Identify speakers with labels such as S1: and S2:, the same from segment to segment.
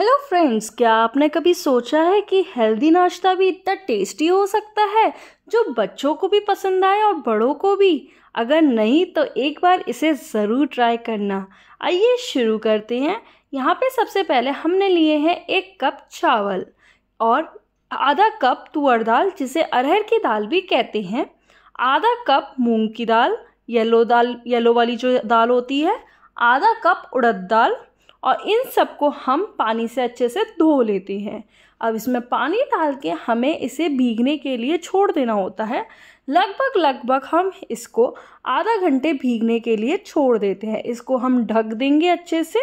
S1: hello friends क्या आपने कभी सोचा है कि हेल्दी नाश्ता भी इतना टेस्टी हो सकता है जो बच्चों को भी पसंद आए और बड़ों को भी अगर नहीं तो एक बार इसे ज़रूर ट्राई करना आइए शुरू करते हैं यहाँ पे सबसे पहले हमने लिए हैं एक कप चावल और आधा कप तुअर दाल जिसे अरहर की दाल भी कहते हैं आधा कप मूंग की दाल येलो दाल येलो वाली जो दाल होती है आधा कप उड़द दाल और इन सबको हम पानी से अच्छे से धो लेते हैं अब इसमें पानी डाल के हमें इसे भीगने के लिए छोड़ देना होता है लगभग लगभग हम इसको आधा घंटे भीगने के लिए छोड़ देते हैं इसको हम ढक देंगे अच्छे से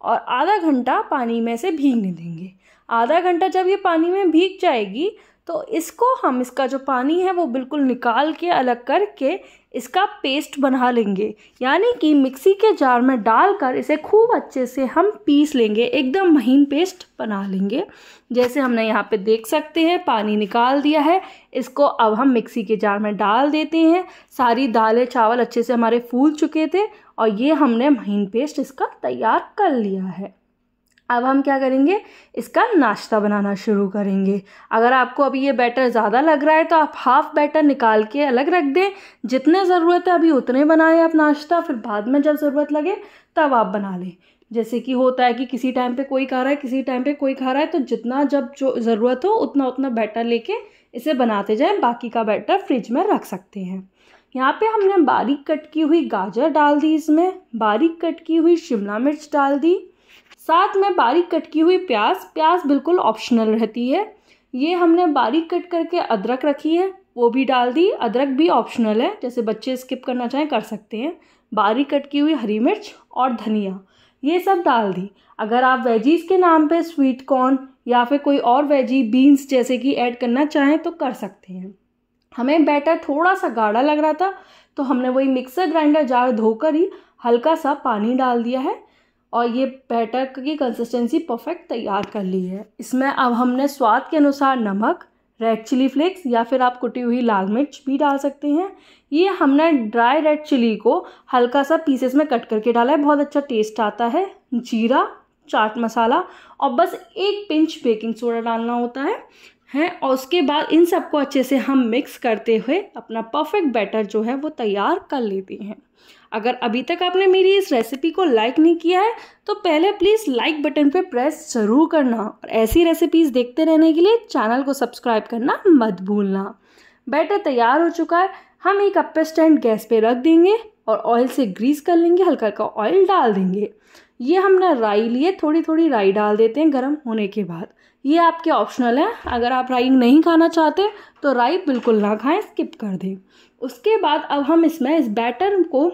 S1: और आधा घंटा पानी में से भीगने देंगे आधा घंटा जब ये पानी में भीग जाएगी तो इसको हम इसका जो पानी है वो बिल्कुल निकाल के अलग करके इसका पेस्ट बना लेंगे यानी कि मिक्सी के जार में डालकर इसे खूब अच्छे से हम पीस लेंगे एकदम महीन पेस्ट बना लेंगे जैसे हमने यहाँ पे देख सकते हैं पानी निकाल दिया है इसको अब हम मिक्सी के जार में डाल देते हैं सारी दालें चावल अच्छे से हमारे फूल चुके थे और ये हमने महीन पेस्ट इसका तैयार कर लिया है अब हम क्या करेंगे इसका नाश्ता बनाना शुरू करेंगे अगर आपको अभी ये बैटर ज़्यादा लग रहा है तो आप हाफ़ बैटर निकाल के अलग रख दें जितने ज़रूरत है अभी उतने बनाएं आप नाश्ता फिर बाद में जब ज़रूरत लगे तब आप बना लें जैसे कि होता है कि किसी टाइम पे कोई खा रहा है किसी टाइम पे कोई खा रहा है तो जितना जब जो ज़रूरत हो उतना उतना बैटर लेके इसे बनाते जाएं बाकी का बैटर फ्रिज में रख सकते हैं यहाँ पे हमने बारीक कट की हुई गाजर डाल दी इसमें बारीक कट की हुई शिमला मिर्च डाल दी साथ में बारीक कट की हुई प्याज प्याज बिल्कुल ऑप्शनल रहती है ये हमने बारीक कट करके अदरक रखी है वो भी डाल दी अदरक भी ऑप्शनल है जैसे बच्चे स्किप करना चाहें कर सकते हैं बारीक कट की हुई हरी मिर्च और धनिया ये सब डाल दी अगर आप वेजीज़ के नाम पे स्वीट कॉर्न या फिर कोई और वेजी बीन्स जैसे कि ऐड करना चाहें तो कर सकते हैं हमें बैटर थोड़ा सा गाढ़ा लग रहा था तो हमने वही मिक्सर ग्राइंडर जार धोकर ही हल्का सा पानी डाल दिया है और ये बैटर की कंसिस्टेंसी परफेक्ट तैयार कर ली है इसमें अब हमने स्वाद के अनुसार नमक रेड चिली फ्लेक्स या फिर आप कुटी हुई लाल मिर्च भी डाल सकते हैं ये हमने ड्राई रेड चिली को हल्का सा पीसेस में कट करके डाला है बहुत अच्छा टेस्ट आता है जीरा चाट मसाला और बस एक पिंच बेकिंग सोडा डालना होता है हैं और उसके बाद इन सबको अच्छे से हम मिक्स करते हुए अपना परफेक्ट बैटर जो है वो तैयार कर लेते हैं अगर अभी तक आपने मेरी इस रेसिपी को लाइक नहीं किया है तो पहले प्लीज़ लाइक बटन पे प्रेस ज़रूर करना और ऐसी रेसिपीज़ देखते रहने के लिए चैनल को सब्सक्राइब करना मत भूलना बैटर तैयार हो चुका है हम एक अपे स्टैंड गैस पर रख देंगे और ऑयल से ग्रीस कर लेंगे हल्का हल्का ऑयल डाल देंगे ये हमने राई लिए थोड़ी थोड़ी राई डाल देते हैं गर्म होने के बाद ये आपके ऑप्शनल है अगर आप राई नहीं खाना चाहते तो राई बिल्कुल ना खाएं स्किप कर दें उसके बाद अब हम इसमें इस बैटर को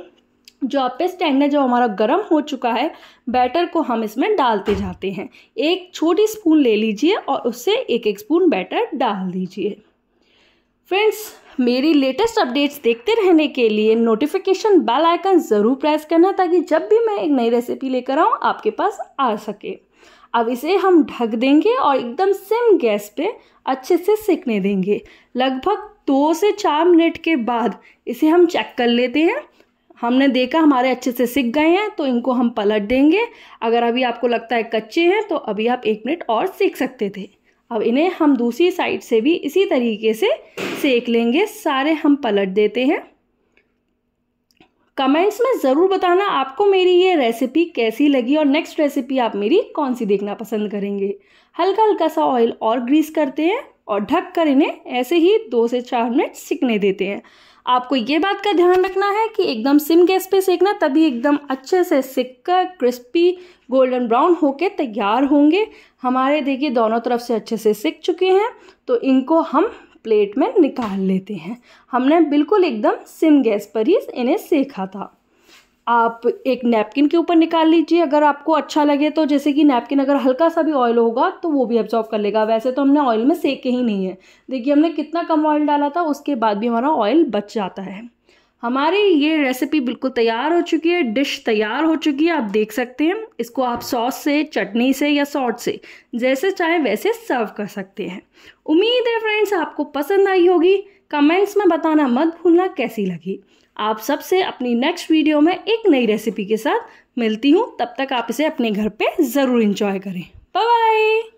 S1: जो आप पे स्टैंड है जो हमारा गर्म हो चुका है बैटर को हम इसमें डालते जाते हैं एक छोटी स्पून ले लीजिए और उससे एक एक स्पून बैटर डाल दीजिए फ्रेंड्स मेरी लेटेस्ट अपडेट्स देखते रहने के लिए नोटिफिकेशन बेल आइकन ज़रूर प्रेस करना ताकि जब भी मैं एक नई रेसिपी लेकर आऊँ आपके पास आ सके अब इसे हम ढक देंगे और एकदम सिम गैस पे अच्छे से सेकने देंगे लगभग दो से चार मिनट के बाद इसे हम चेक कर लेते हैं हमने देखा हमारे अच्छे से सिक गए हैं तो इनको हम पलट देंगे अगर अभी आपको लगता है कच्चे हैं तो अभी आप एक मिनट और सीख सकते थे अब इन्हें हम दूसरी साइड से भी इसी तरीके से सेक लेंगे सारे हम पलट देते हैं कमेंट्स में ज़रूर बताना आपको मेरी ये रेसिपी कैसी लगी और नेक्स्ट रेसिपी आप मेरी कौन सी देखना पसंद करेंगे हल्का हल्का सा ऑयल और ग्रीस करते हैं और ढक कर इन्हें ऐसे ही दो से चार मिनट सिकने देते हैं आपको ये बात का ध्यान रखना है कि एकदम सिम गैस पे सेकना तभी एकदम अच्छे से सिक कर क्रिस्पी गोल्डन ब्राउन होके तैयार होंगे हमारे देखिए दोनों तरफ से अच्छे से सिक चुके हैं तो इनको हम प्लेट में निकाल लेते हैं हमने बिल्कुल एकदम सिम गैस पर ही इन्हें सेखा था आप एक नैपकिन के ऊपर निकाल लीजिए अगर आपको अच्छा लगे तो जैसे कि नैपकिन अगर हल्का सा भी ऑयल होगा तो वो भी एब्जॉर्व कर लेगा वैसे तो हमने ऑयल में सेके ही नहीं है देखिए हमने कितना कम ऑयल डाला था उसके बाद भी हमारा ऑयल बच जाता है हमारी ये रेसिपी बिल्कुल तैयार हो चुकी है डिश तैयार हो चुकी है आप देख सकते हैं इसको आप सॉस से चटनी से या सॉट से जैसे चाहे वैसे सर्व कर सकते हैं उम्मीद है फ्रेंड्स आपको पसंद आई होगी कमेंट्स में बताना मत भूलना कैसी लगी आप सबसे अपनी नेक्स्ट वीडियो में एक नई रेसिपी के साथ मिलती हूँ तब तक आप इसे अपने घर पे ज़रूर इंजॉय करें बाय